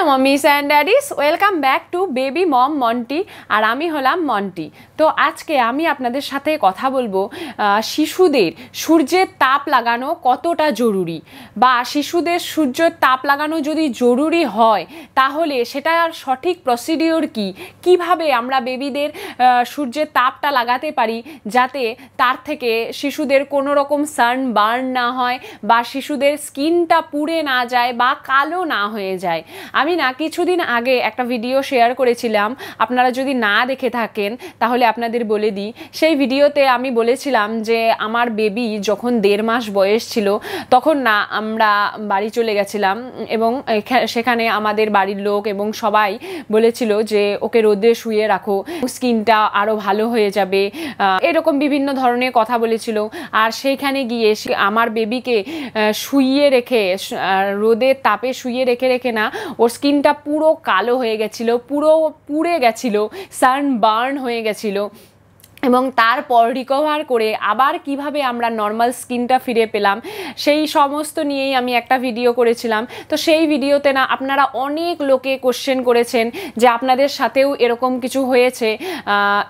hello mommies and daddies welcome back to baby mom Monti আর আমি হলাম মন্টি তো আজকে আমি আপনাদের সাথে কথা বলবো শিশুদের সূর্যের তাপ লাগানো কতটা জরুরি বা শিশুদের সূর্যের তাপ লাগানো যদি জরুরি হয় তাহলে সেটার সঠিক প্রসিডিওর কি কিভাবে আমরা বেবিদের সূর্যের তাপটা লাগাতে পারি যাতে তার থেকে শিশুদের কোনো রকম সান বার্ন না হয় বা শিশুদের স্কিনটা পুড়ে না যায় বা কালো না হয়ে যায় আমি আমি না কিছুদিন আগে একটা ভিডিও শেয়ার করেছিলাম আপনারা যদি না দেখে থাকেন তাহলে আপনাদের বলে দিই সেই ভিডিওতে আমি বলেছিলাম যে আমার বেবি যখন দেড় মাস বয়স ছিল তখন না আমরা বাড়ি চলে গেছিলাম এবং সেখানে আমাদের বাড়ির লোক এবং সবাই বলেছিল যে ওকে রোদে শুয়ে রাখো স্কিনটা আরও ভালো হয়ে যাবে এরকম বিভিন্ন ধরনের কথা বলেছিল আর সেইখানে গিয়ে আমার বেবিকে শুইয়ে রেখে রোদের তাপে শুইয়ে রেখে রেখে না ওর স্কিনটা পুরো কালো হয়ে গেছিলো পুরো পুড়ে গেছিলো সান বার্ন হয়ে গেছিলো এবং তারপর রিকভার করে আবার কিভাবে আমরা নর্মাল স্কিনটা ফিরে পেলাম সেই সমস্ত নিয়েই আমি একটা ভিডিও করেছিলাম তো সেই ভিডিওতে না আপনারা অনেক লোকে কোশ্চেন করেছেন যে আপনাদের সাথেও এরকম কিছু হয়েছে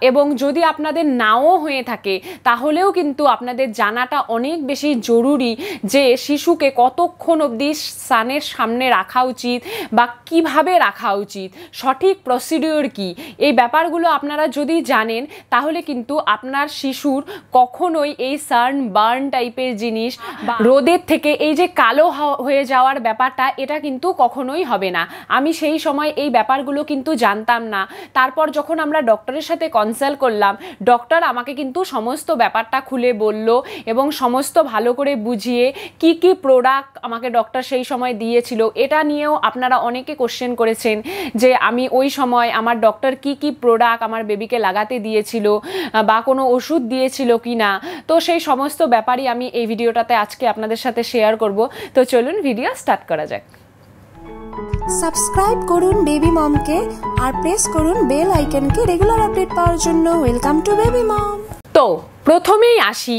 এবং যদি আপনাদের নাও হয়ে থাকে তাহলেও কিন্তু আপনাদের জানাটা অনেক বেশি জরুরি যে শিশুকে কতক্ষণ অবধি সানের সামনে রাখা উচিত বা কিভাবে রাখা উচিত সঠিক প্রসিডিওর কি এই ব্যাপারগুলো আপনারা যদি জানেন তাহলে কিন্তু কিন্তু আপনার শিশুর কখনোই এই সার্ন বার্ন টাইপের জিনিস বা রোদের থেকে এই যে কালো হয়ে যাওয়ার ব্যাপারটা এটা কিন্তু কখনোই হবে না আমি সেই সময় এই ব্যাপারগুলো কিন্তু জানতাম না তারপর যখন আমরা ডক্টরের সাথে কনসাল্ট করলাম ডক্টর আমাকে কিন্তু সমস্ত ব্যাপারটা খুলে বলল এবং সমস্ত ভালো করে বুঝিয়ে কি কি প্রোডাক্ট আমাকে ডক্টর সেই সময় দিয়েছিল এটা নিয়েও আপনারা অনেকে কোশ্চেন করেছেন যে আমি ওই সময় আমার ডক্টর কি কি প্রোডাক্ট আমার বেবিকে লাগাতে দিয়েছিল বা কোনো ওষুধ দিয়েছিল কি না তো সেই সমস্ত ব্যাপারই আমি এই ভিডিওটাতে আজকে আপনাদের সাথে শেয়ার করব তো চলুন ভিডিও স্টার্ট করা যাক সাবস্ক্রাইব করুন বেবি মমকে আর প্রেস করুন বেল আইকনকে রেগুলার আপডেট পাওয়ার জন্য ওয়েলকাম টু বেবি মম তো প্রথমেই আসি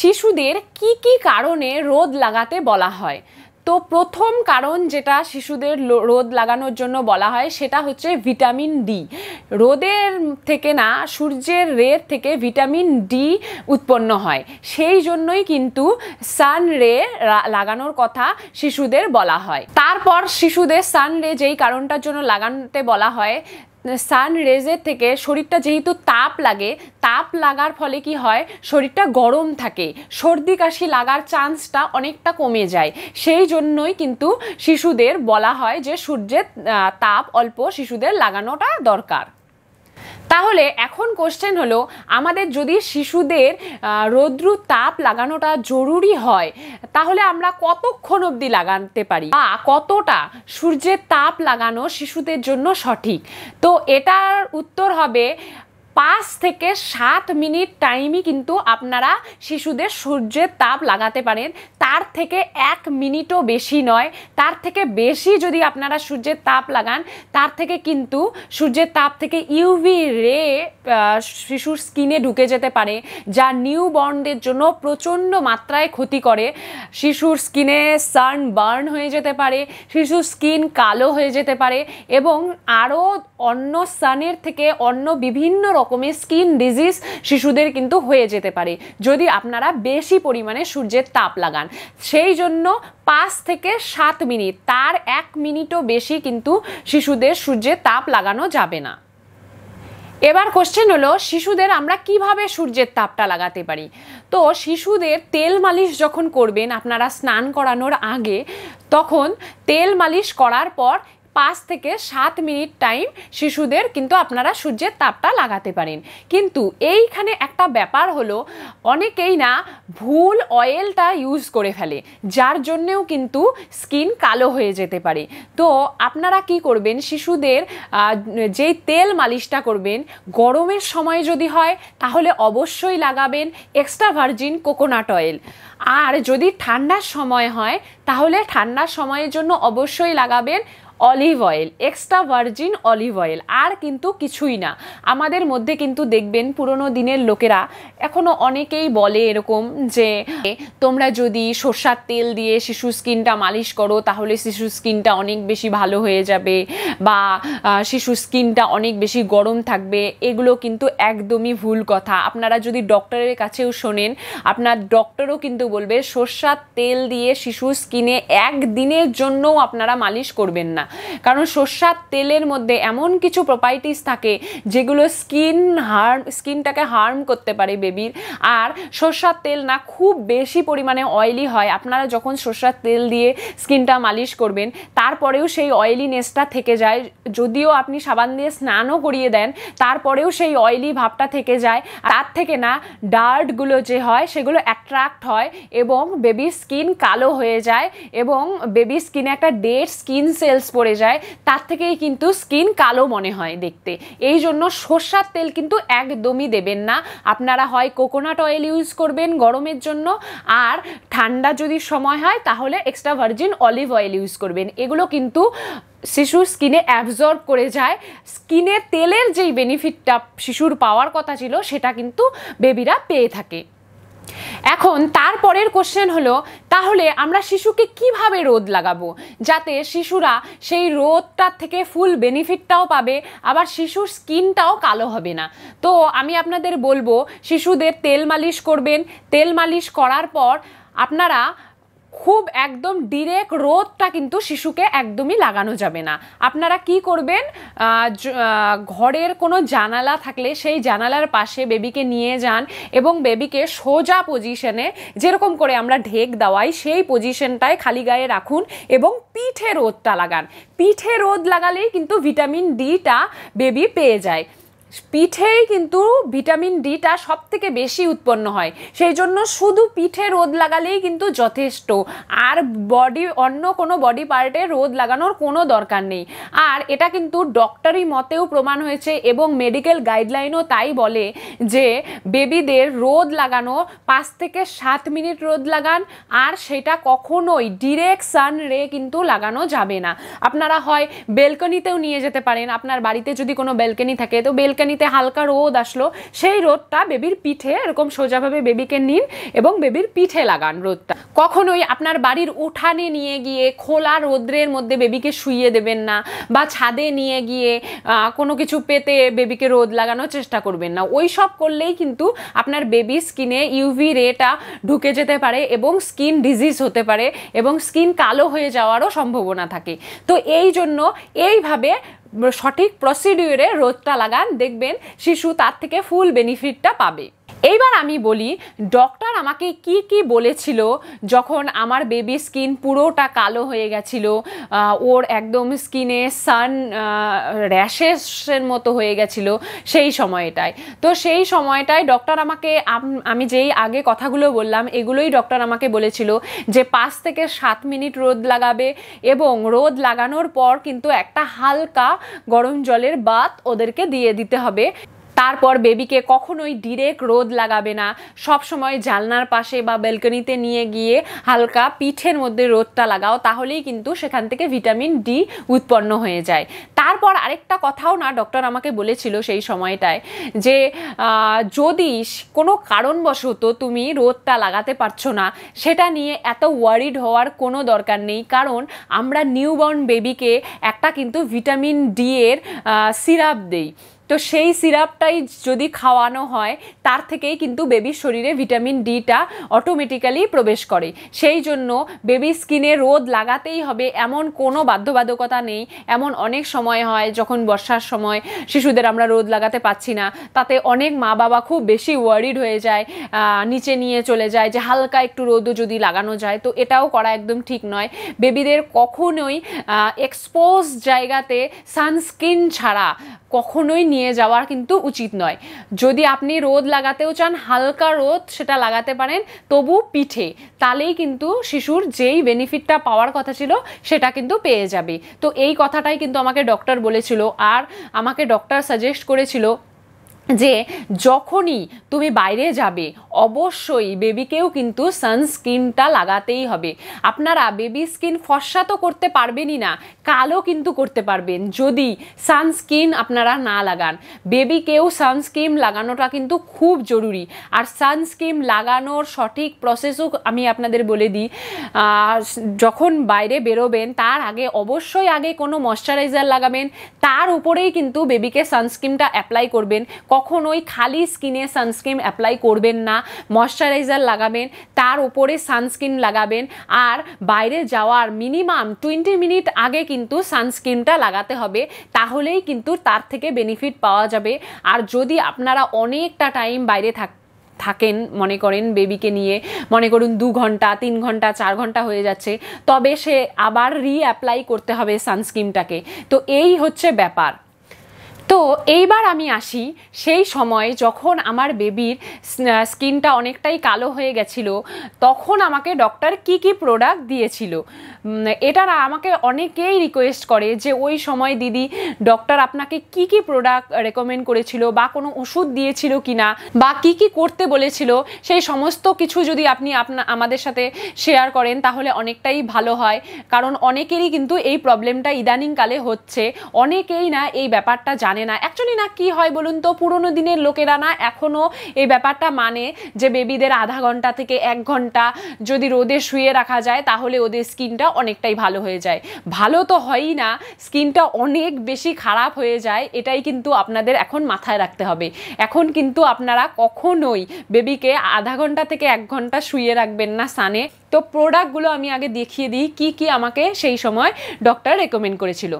শিশুদের কি কি কারণে রোদ লাগাতে বলা হয় তো প্রথম কারণ যেটা শিশুদের রোদ লাগানোর জন্য বলা হয় সেটা হচ্ছে ভিটামিন ডি রোদের থেকে না সূর্যের রের থেকে ভিটামিন ডি উৎপন্ন হয় সেই জন্যই কিন্তু সান রে লাগানোর কথা শিশুদের বলা হয় তারপর শিশুদের সান রে যেই কারণটার জন্য লাগানোতে বলা হয় সান মানে রেজের থেকে শরীরটা যেহেতু তাপ লাগে তাপ লাগার ফলে কি হয় শরীরটা গরম থাকে সর্দি কাশি লাগার চান্সটা অনেকটা কমে যায় সেই জন্যই কিন্তু শিশুদের বলা হয় যে সূর্যের তাপ অল্প শিশুদের লাগানোটা দরকার তাহলে এখন কোশ্চেন হলো আমাদের যদি শিশুদের রৌদ্রু তাপ লাগানোটা জরুরি হয় তাহলে আমরা কতক্ষণ অবধি লাগাতে পারি বা কতটা সূর্যের তাপ লাগানো শিশুদের জন্য সঠিক তো এটার উত্তর হবে পাঁচ থেকে সাত মিনিট টাইমই কিন্তু আপনারা শিশুদের সূর্যের তাপ লাগাতে পারেন তার থেকে এক মিনিটও বেশি নয় তার থেকে বেশি যদি আপনারা সূর্যের তাপ লাগান তার থেকে কিন্তু সূর্যের তাপ থেকে ইউভি রে শিশুর স্কিনে ঢুকে যেতে পারে যা নিউ বর্নদের জন্য প্রচণ্ড মাত্রায় ক্ষতি করে শিশুর স্কিনে সান বার্ন হয়ে যেতে পারে শিশুর স্কিন কালো হয়ে যেতে পারে এবং আরও অন্য সানের থেকে অন্য বিভিন্ন রকম রকমের স্কিন ডিজিজ শিশুদের কিন্তু হয়ে যেতে পারে যদি আপনারা বেশি পরিমাণে সূর্যের তাপ লাগান সেই জন্য পাঁচ থেকে সাত মিনিট তার এক মিনিটও বেশি কিন্তু শিশুদের সূর্যের তাপ লাগানো যাবে না এবার কোশ্চেন হলো শিশুদের আমরা কিভাবে সূর্যের তাপটা লাগাতে পারি তো শিশুদের তেল মালিশ যখন করবেন আপনারা স্নান করানোর আগে তখন তেল মালিশ করার পর পাঁচ থেকে সাত মিনিট টাইম শিশুদের কিন্তু আপনারা সূর্যের তাপটা লাগাতে পারেন কিন্তু এইখানে একটা ব্যাপার হলো অনেকেই না ভুল অয়েলটা ইউজ করে ফেলে যার জন্যেও কিন্তু স্কিন কালো হয়ে যেতে পারে তো আপনারা কি করবেন শিশুদের যেই তেল মালিশটা করবেন গরমের সময় যদি হয় তাহলে অবশ্যই লাগাবেন এক্সট্রা ভার্জিন কোকোনাট অয়েল আর যদি ঠান্ডার সময় হয় তাহলে ঠান্ডার সময়ের জন্য অবশ্যই লাগাবেন olive oil extra virgin olive oil আর কিন্তু কিছুই না আমাদের মধ্যে কিন্তু দেখবেন পুরনো দিনের লোকেরা এখনও অনেকেই বলে এরকম যে তোমরা যদি সর্ষার তেল দিয়ে শিশু স্কিনটা মালিশ করো তাহলে শিশু স্কিনটা অনেক বেশি ভালো হয়ে যাবে বা শিশু স্কিনটা অনেক বেশি গরম থাকবে এগুলো কিন্তু একদমই ভুল কথা আপনারা যদি ডক্টরের কাছেও শোনেন আপনার ডক্টরও কিন্তু বলবে সর্ষার তেল দিয়ে শিশু স্কিনে একদিনের জন্যও আপনারা মালিশ করবেন না কারণ সর্ষার তেলের মধ্যে এমন কিছু প্রপার্টিস থাকে যেগুলো স্কিন হার্ম স্কিনটাকে হার্ম করতে পারে বেবির আর সর্ষার তেল না খুব বেশি পরিমাণে অয়েলি হয় আপনারা যখন সর্ষার তেল দিয়ে স্কিনটা মালিশ করবেন তারপরেও সেই অয়েলিনেসটা থেকে যায় যদিও আপনি সাবান দিয়ে স্নানও করিয়ে দেন তারপরেও সেই অয়েলি ভাবটা থেকে যায় তার থেকে না ডার্টগুলো যে হয় সেগুলো অ্যাট্রাক্ট হয় এবং বেবির স্কিন কালো হয়ে যায় এবং বেবির স্কিনে একটা ডেড স্কিন সেলস পড়ে যায় তার থেকেই কিন্তু স্কিন কালো মনে হয় দেখতে এই জন্য সর্ষার তেল কিন্তু একদমই দেবেন না আপনারা হয় কোকোনাট অয়েল ইউজ করবেন গরমের জন্য আর ঠান্ডা যদি সময় হয় তাহলে extra virgin olive oil use করবেন এগুলো কিন্তু শিশুর স্কিনে অ্যাবজর্ব করে যায় স্কিনে তেলের যেই বেনিফিটটা শিশুর পাওয়ার কথা ছিল সেটা কিন্তু বেবিরা পেয়ে থাকে এখন তারপরের কোশ্চেন হলো তাহলে আমরা শিশুকে কিভাবে রোদ লাগাবো যাতে শিশুরা সেই রোদটার থেকে ফুল বেনিফিটটাও পাবে আবার শিশুর স্কিনটাও কালো হবে না তো আমি আপনাদের বলবো শিশুদের তেল মালিশ করবেন তেল মালিশ করার পর আপনারা খুব একদম ডিরেক্ট রোদটা কিন্তু শিশুকে একদমই লাগানো যাবে না আপনারা কি করবেন ঘরের কোনো জানালা থাকলে সেই জানালার পাশে বেবিকে নিয়ে যান এবং বেবিকে সোজা পজিশনে যেরকম করে আমরা ঢেক দেওয়াই সেই পজিশনটায় খালি গায়ে রাখুন এবং পিঠে রোদটা লাগান পিঠে রোদ লাগালেই কিন্তু ভিটামিন ডিটা বেবি পেয়ে যায় পিঠেই কিন্তু ভিটামিন ডিটা সব থেকে বেশি উৎপন্ন হয় সেই জন্য শুধু পিঠে রোদ লাগালেই কিন্তু যথেষ্ট আর বডি অন্য কোনো বডি পার্টে রোদ লাগানোর কোনো দরকার নেই আর এটা কিন্তু ডক্টরি মতেও প্রমাণ হয়েছে এবং মেডিকেল গাইডলাইনও তাই বলে যে বেবিদের রোদ লাগানো পাঁচ থেকে সাত মিনিট রোদ লাগান আর সেটা কখনোই ডিরেক্ট সান রে কিন্তু লাগানো যাবে না আপনারা হয় বেলকনিতেও নিয়ে যেতে পারেন আপনার বাড়িতে যদি কোনো বেলকনি থাকে তো বেলকনি বিকেনিতে হালকা রোদ আসলো সেই রোদটা বেবির পিঠে এরকম সোজাভাবে বেবিকে নিন এবং বেবির পিঠে লাগান রোদটা কখনোই আপনার বাড়ির উঠানে নিয়ে গিয়ে খোলা রোদ্রের মধ্যে বেবিকে শুইয়ে দেবেন না বা ছাদে নিয়ে গিয়ে কোনো কিছু পেতে বেবিকে রোদ লাগানোর চেষ্টা করবেন না ওই সব করলেই কিন্তু আপনার বেবি স্কিনে ইউভি রেটা ঢুকে যেতে পারে এবং স্কিন ডিজিজ হতে পারে এবং স্কিন কালো হয়ে যাওয়ারও সম্ভাবনা থাকে তো এই জন্য এইভাবে সঠিক প্রসিডিউরে রোদটা লাগান দেখবেন শিশু তার থেকে ফুল বেনিফিটটা পাবে এইবার আমি বলি ডক্টর আমাকে কি কি বলেছিল যখন আমার বেবি স্কিন পুরোটা কালো হয়ে গেছিল ওর একদম স্কিনে সান র্যাশেসের মতো হয়ে গেছিল সেই সময়টায় তো সেই সময়টায় ডক্টর আমাকে আমি যেই আগে কথাগুলো বললাম এগুলোই ডক্টর আমাকে বলেছিল যে পাঁচ থেকে সাত মিনিট রোদ লাগাবে এবং রোদ লাগানোর পর কিন্তু একটা হালকা গরম জলের বাত ওদেরকে দিয়ে দিতে হবে তারপর বেবিকে কখনোই ডিরেক্ট রোদ লাগাবে না সব সময় জালনার পাশে বা ব্যালকনিতে নিয়ে গিয়ে হালকা পিঠের মধ্যে রোদটা লাগাও তাহলেই কিন্তু সেখান থেকে ভিটামিন ডি উৎপন্ন হয়ে যায় তারপর আরেকটা কথাও না ডক্টর আমাকে বলেছিল সেই সময়টায় যে যদি কোনো কারণবশত তুমি রোদটা লাগাতে পারছো না সেটা নিয়ে এত ওয়ারিড হওয়ার কোনো দরকার নেই কারণ আমরা নিউবর্ন বেবিকে একটা কিন্তু ভিটামিন ডি এর সিরাপ দেই তো সেই সিরাপটাই যদি খাওয়ানো হয় তার থেকেই কিন্তু বেবির শরীরে ভিটামিন ডিটা অটোমেটিক্যালি প্রবেশ করে সেই জন্য বেবি স্কিনে রোদ লাগাতেই হবে এমন কোনো বাধ্যবাধকতা নেই এমন অনেক সময় হয় যখন বর্ষার সময় শিশুদের আমরা রোদ লাগাতে পাচ্ছি না তাতে অনেক মা বাবা খুব বেশি ওয়ারিড হয়ে যায় নিচে নিয়ে চলে যায় যে হালকা একটু রোদও যদি লাগানো যায় তো এটাও করা একদম ঠিক নয় বেবিদের কখনোই এক্সপোজ জায়গাতে সানস্ক্রিন ছাড়া কখনোই নিয়ে যাওয়ার কিন্তু উচিত নয় যদি আপনি রোদ লাগাতেও চান হালকা রোদ সেটা লাগাতে পারেন তবু পিঠে তাহলেই কিন্তু শিশুর যেই বেনিফিটটা পাওয়ার কথা ছিল সেটা কিন্তু পেয়ে যাবে তো এই কথাটাই কিন্তু আমাকে ডক্টর বলেছিল আর আমাকে ডক্টর সাজেস্ট করেছিল যে যখনই তুমি বাইরে যাবে অবশ্যই বেবিকেও কিন্তু সানস্ক্রিনটা লাগাতেই হবে আপনারা বেবি স্কিন ফর্সা তো করতে পারবেনই না কালো কিন্তু করতে পারবেন যদি সানস্ক্রিন আপনারা না লাগান বেবিকেও সানস্ক্রিন লাগানোটা কিন্তু খুব জরুরি আর সানস্ক্রিন লাগানোর সঠিক প্রসেসও আমি আপনাদের বলে দিই যখন বাইরে বেরোবেন তার আগে অবশ্যই আগে কোনো ময়শ্চারাইজার লাগাবেন তার উপরেই কিন্তু বেবিকে সানস্ক্রিনটা অ্যাপ্লাই করবেন কখনোই খালি স্কিনে সানস্ক্রিন অ্যাপ্লাই করবেন না ময়শ্চারাইজার লাগাবেন তার উপরে সানস্ক্রিন লাগাবেন আর বাইরে যাওয়ার মিনিমাম টোয়েন্টি মিনিট আগে কিন্তু সানস্ক্রিনটা লাগাতে হবে তাহলেই কিন্তু তার থেকে বেনিফিট পাওয়া যাবে আর যদি আপনারা অনেকটা টাইম বাইরে থাক থাকেন মনে করেন বেবিকে নিয়ে মনে করুন দু ঘন্টা তিন ঘন্টা চার ঘন্টা হয়ে যাচ্ছে তবে সে আবার রিঅ্যাপ্লাই করতে হবে সানস্ক্রিনটাকে তো এই হচ্ছে ব্যাপার তো এইবার আমি আসি সেই সময় যখন আমার বেবির স্কিনটা অনেকটাই কালো হয়ে গেছিলো তখন আমাকে ডক্টর কি কি প্রোডাক্ট দিয়েছিল এটা আমাকে অনেকেই রিকোয়েস্ট করে যে ওই সময় দিদি ডক্টর আপনাকে কি কি প্রোডাক্ট রেকমেন্ড করেছিল বা কোনো ওষুধ দিয়েছিল কি না বা কি কি করতে বলেছিল সেই সমস্ত কিছু যদি আপনি আপনা আমাদের সাথে শেয়ার করেন তাহলে অনেকটাই ভালো হয় কারণ অনেকেরই কিন্তু এই প্রবলেমটা ইদানিংকালে হচ্ছে অনেকেই না এই ব্যাপারটা জানে জানে না অ্যাকচুয়ালি না কি হয় বলুন তো পুরনো দিনের লোকেরা না এখনও এই ব্যাপারটা মানে যে বেবিদের আধা ঘন্টা থেকে এক ঘন্টা যদি রোদে শুয়ে রাখা যায় তাহলে ওদের স্কিনটা অনেকটাই ভালো হয়ে যায় ভালো তো হয়ই না স্কিনটা অনেক বেশি খারাপ হয়ে যায় এটাই কিন্তু আপনাদের এখন মাথায় রাখতে হবে এখন কিন্তু আপনারা কখনোই বেবিকে আধা ঘন্টা থেকে এক ঘন্টা শুয়ে রাখবেন না সানে তো প্রোডাক্টগুলো আমি আগে দেখিয়ে দিই কি কি আমাকে সেই সময় ডক্টর রেকমেন্ড করেছিল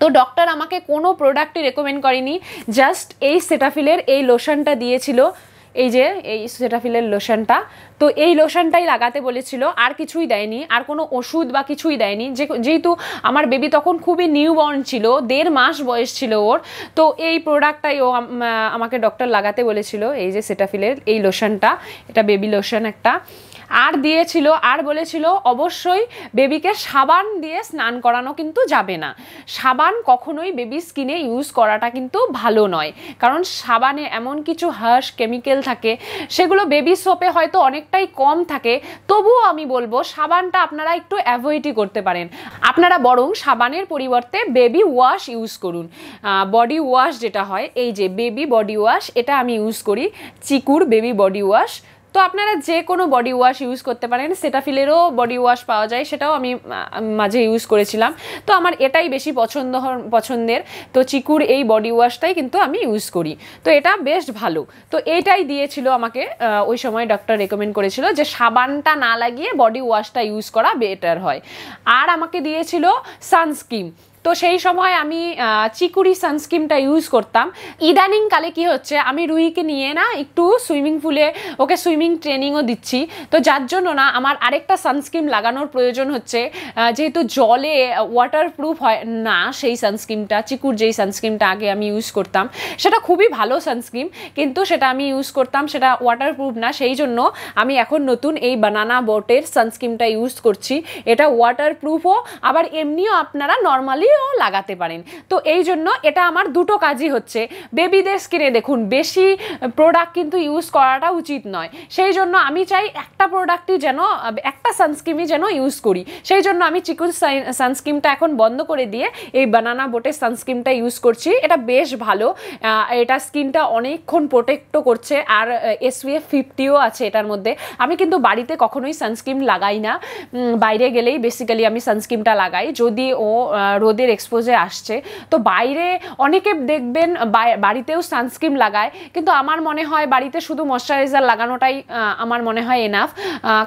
তো ডক্টর আমাকে কোনো প্রোডাক্টই রেকমেন্ড করেনি জাস্ট এই সেটাফিলের এই লোশনটা দিয়েছিল এই যে এই সেটাফিলের লোশনটা তো এই লোশনটাই লাগাতে বলেছিল আর কিছুই দেয়নি আর কোনো ওষুধ বা কিছুই দেয়নি যে যেহেতু আমার বেবি তখন খুবই নিউবর্ন ছিল দেড় মাস বয়স ছিল ওর তো এই প্রোডাক্টটাই ও আমাকে ডক্টর লাগাতে বলেছিল এই যে সেটাফিলের এই লোশনটা এটা বেবি লোশন একটা আর দিয়েছিল আর বলেছিল অবশ্যই বেবিকে সাবান দিয়ে স্নান করানো কিন্তু যাবে না সাবান কখনোই বেবি স্কিনে ইউজ করাটা কিন্তু ভালো নয় কারণ সাবানে এমন কিছু হার্স কেমিক্যাল থাকে সেগুলো বেবি সোপে হয়তো অনেক অনেকটাই কম থাকে তবুও আমি বলবো সাবানটা আপনারা একটু অ্যাভয়েডই করতে পারেন আপনারা বরং সাবানের পরিবর্তে বেবি ওয়াশ ইউজ করুন বডি ওয়াশ যেটা হয় এই যে বেবি বডি ওয়াশ এটা আমি ইউজ করি চিকুর বেবি বডি ওয়াশ তো আপনারা যে কোনো বডি ওয়াশ ইউজ করতে পারেন সেটাফিলেরও বডি ওয়াশ পাওয়া যায় সেটাও আমি মাঝে ইউজ করেছিলাম তো আমার এটাই বেশি পছন্দ পছন্দের তো চিকুর এই বডি ওয়াশটাই কিন্তু আমি ইউজ করি তো এটা বেশ ভালো তো এটাই দিয়েছিল আমাকে ওই সময় ডক্টর রেকমেন্ড করেছিল যে সাবানটা না লাগিয়ে বডি ওয়াশটা ইউজ করা বেটার হয় আর আমাকে দিয়েছিল সানস্ক্রিম তো সেই সময় আমি চিকুরি সানস্ক্রিমটা ইউজ করতাম ইদানিংকালে কি হচ্ছে আমি রুইকে নিয়ে না একটু সুইমিং পুলে ওকে সুইমিং ট্রেনিংও দিচ্ছি তো যার জন্য না আমার আরেকটা সানস্ক্রিম লাগানোর প্রয়োজন হচ্ছে যেহেতু জলে ওয়াটারপ্রুফ হয় না সেই সানস্ক্রিমটা চিকুর যেই সানস্ক্রিমটা আগে আমি ইউজ করতাম সেটা খুবই ভালো সানস্ক্রিম কিন্তু সেটা আমি ইউজ করতাম সেটা ওয়াটারপ্রুফ না সেই জন্য আমি এখন নতুন এই বানানা বোটের সানস্ক্রিমটা ইউজ করছি এটা ওয়াটারপ্রুফও আবার এমনিও আপনারা নর্মালি ও লাগাতে পারেন তো এই জন্য এটা আমার দুটো কাজই হচ্ছে বেবিদের স্কিনে দেখুন বেশি প্রোডাক্ট কিন্তু ইউজ করাটা উচিত নয় সেই জন্য আমি চাই একটা প্রোডাক্টই যেন একটা সানস্ক্রিমই যেন ইউজ করি সেই জন্য আমি চিকুন সানস্ক্রিমটা এখন বন্ধ করে দিয়ে এই বানানা বোটের সানস্ক্রিমটা ইউজ করছি এটা বেশ ভালো এটা স্কিনটা অনেকক্ষণ প্রোটেক্টও করছে আর এসপিএফ ফিফটিও আছে এটার মধ্যে আমি কিন্তু বাড়িতে কখনোই সানস্ক্রিম লাগাই না বাইরে গেলেই বেসিক্যালি আমি সানস্ক্রিমটা লাগাই যদি ও রোদে মোদির এক্সপোজে আসছে তো বাইরে অনেকে দেখবেন বাড়িতেও সানস্ক্রিন লাগায় কিন্তু আমার মনে হয় বাড়িতে শুধু ময়শ্চারাইজার লাগানোটাই আমার মনে হয় এনাফ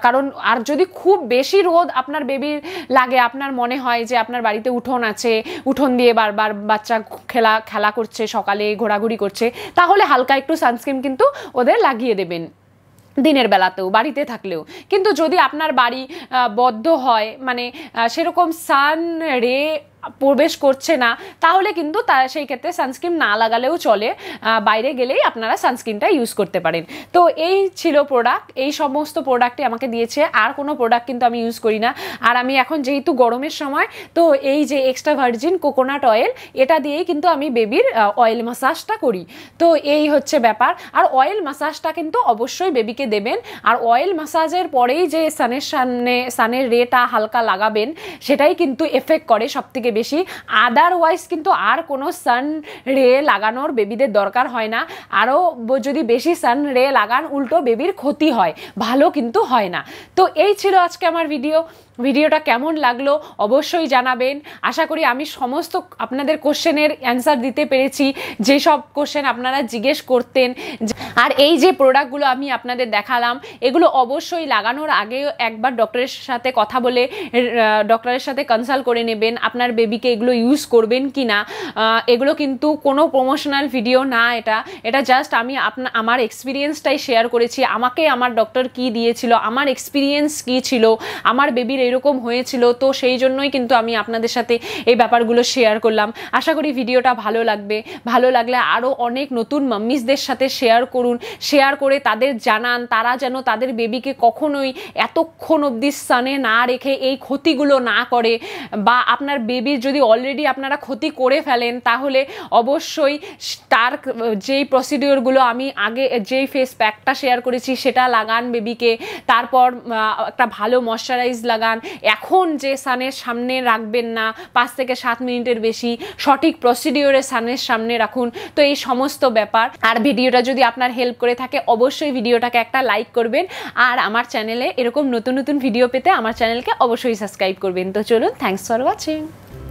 কারণ আর যদি খুব বেশি রোদ আপনার বেবির লাগে আপনার মনে হয় যে আপনার বাড়িতে উঠোন আছে উঠোন দিয়ে বারবার বাচ্চা খেলা খেলা করছে সকালে ঘোরাঘুরি করছে তাহলে হালকা একটু সানস্ক্রিন কিন্তু ওদের লাগিয়ে দেবেন দিনের বেলাতেও বাড়িতে থাকলেও কিন্তু যদি আপনার বাড়ি বদ্ধ হয় মানে সেরকম সান রে প্রবেশ করছে না তাহলে কিন্তু তার সেই ক্ষেত্রে সানস্ক্রিন না লাগালেও চলে বাইরে গেলেই আপনারা সানস্ক্রিনটা ইউজ করতে পারেন তো এই ছিল প্রোডাক্ট এই সমস্ত প্রোডাক্টে আমাকে দিয়েছে আর কোনো প্রোডাক্ট কিন্তু আমি ইউজ করি না আর আমি এখন যেহেতু গরমের সময় তো এই যে এক্সট্রা ভার্জিন কোকোনাট অয়েল এটা দিয়েই কিন্তু আমি বেবির অয়েল মাসাজটা করি তো এই হচ্ছে ব্যাপার আর অয়েল মাসাজটা কিন্তু অবশ্যই বেবিকে দেবেন আর অয়েল মাসাজের পরেই যে সানের সামনে সানের রেটা হালকা লাগাবেন সেটাই কিন্তু এফেক্ট করে সবথেকে বেশি আদারওয়াইজ কিন্তু আর কোনো সান রে লাগানোর বেবিদের দরকার হয় না আরও যদি বেশি সান রে লাগান উল্টো বেবির ক্ষতি হয় ভালো কিন্তু হয় না তো এই ছিল আজকে আমার ভিডিও ভিডিওটা কেমন লাগলো অবশ্যই জানাবেন আশা করি আমি সমস্ত আপনাদের কোশ্চেনের অ্যান্সার দিতে পেরেছি যেসব কোশ্চেন আপনারা জিজ্ঞেস করতেন আর এই যে প্রোডাক্টগুলো আমি আপনাদের দেখালাম এগুলো অবশ্যই লাগানোর আগে একবার ডক্টরের সাথে কথা বলে ডক্টরের সাথে কনসাল্ট করে নেবেন আপনার বেবিকে এগুলো ইউজ করবেন কি না এগুলো কিন্তু কোনো প্রমোশনাল ভিডিও না এটা এটা জাস্ট আমি আপনা আমার এক্সপিরিয়েন্সটাই শেয়ার করেছি আমাকে আমার ডক্টর কি দিয়েছিল আমার এক্সপিরিয়েন্স কি ছিল আমার বেবির এরকম হয়েছিল তো সেই জন্যই কিন্তু আমি আপনাদের সাথে এই ব্যাপারগুলো শেয়ার করলাম আশা করি ভিডিওটা ভালো লাগবে ভালো লাগলে আরও অনেক নতুন মাম্মিসদের সাথে শেয়ার করুন শেয়ার করে তাদের জানান তারা যেন তাদের বেবিকে কখনোই এতক্ষণ অবধি স্থানে না রেখে এই ক্ষতিগুলো না করে বা আপনার বেবি জিনিস যদি অলরেডি আপনারা ক্ষতি করে ফেলেন তাহলে অবশ্যই তার যেই প্রসিডিওরগুলো আমি আগে যেই ফেস প্যাকটা শেয়ার করেছি সেটা লাগান বেবিকে তারপর একটা ভালো ময়শ্চারাইজ লাগান এখন যে সানের সামনে রাখবেন না পাঁচ থেকে সাত মিনিটের বেশি সঠিক প্রসিডিওরে সানের সামনে রাখুন তো এই সমস্ত ব্যাপার আর ভিডিওটা যদি আপনার হেল্প করে থাকে অবশ্যই ভিডিওটাকে একটা লাইক করবেন আর আমার চ্যানেলে এরকম নতুন নতুন ভিডিও পেতে আমার চ্যানেলকে অবশ্যই সাবস্ক্রাইব করবেন তো চলুন থ্যাংকস ফর ওয়াচিং